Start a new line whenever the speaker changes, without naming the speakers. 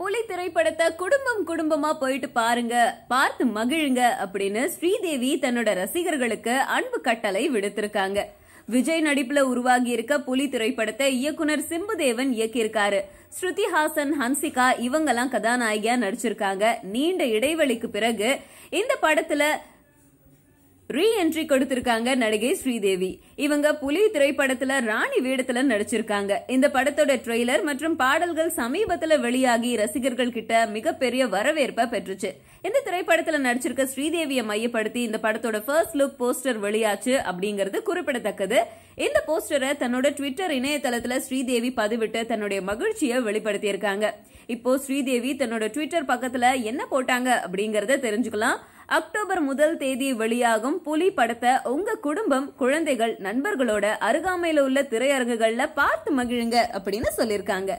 புலி திரைப்படத்தை குடும்பம்
குடும்பமா போயிட்டு பாருங்க பார்த்து மகிழுங்க அப்படின்னு ஸ்ரீதேவி தன்னோட ரசிகர்களுக்கு அன்பு கட்டளை விடுத்திருக்காங்க விஜய் நடிப்புல உருவாகி இருக்க புலி திரைப்படத்தை இயக்குனர் சிம்புதேவன் இயக்கியிருக்காரு ஸ்ருதி ஹாசன் ஹன்சிகா இவங்கெல்லாம் கதாநாயகியா நடிச்சிருக்காங்க நீண்ட இடைவெளிக்கு பிறகு இந்த படத்துல ரீ என்ட்ரி கொடுத்திருக்காங்க நடிகை ஸ்ரீதேவி இவங்க புலி திரைப்படத்துல ராணி வேடத்துல நடிச்சிருக்காங்க இந்த படத்தோட ட்ரெய்லர் மற்றும் பாடல்கள் சமீபத்துல வெளியாகி ரசிகர்கள் கிட்ட மிகப்பெரிய வரவேற்பை பெற்றுச்சு இந்த திரைப்படத்துல நடிச்சிருக்க ஸ்ரீதேவியை மையப்படுத்தி இந்த படத்தோட ஃபர்ஸ்ட் லுக் போஸ்டர் வெளியாச்சு அப்படிங்கிறது குறிப்பிடத்தக்கது இந்த போஸ்டரை தன்னோட ட்விட்டர் இணையதளத்துல ஸ்ரீதேவி பதிவிட்டு தன்னுடைய மகிழ்ச்சியை வெளிப்படுத்தியிருக்காங்க இப்போ ஸ்ரீதேவி தன்னோட ட்விட்டர் பக்கத்துல என்ன போட்டாங்க அப்படிங்கறத தெரிஞ்சுக்கலாம் அக்டோபர் முதல் தேதி வெளியாகும் புலி படத்தை உங்க குடும்பம் குழந்தைகள் நண்பர்களோட அருகாமையில உள்ள திரையரங்குகள்ல பார்த்து மகிழுங்க
அப்படின்னு சொல்லியிருக்காங்க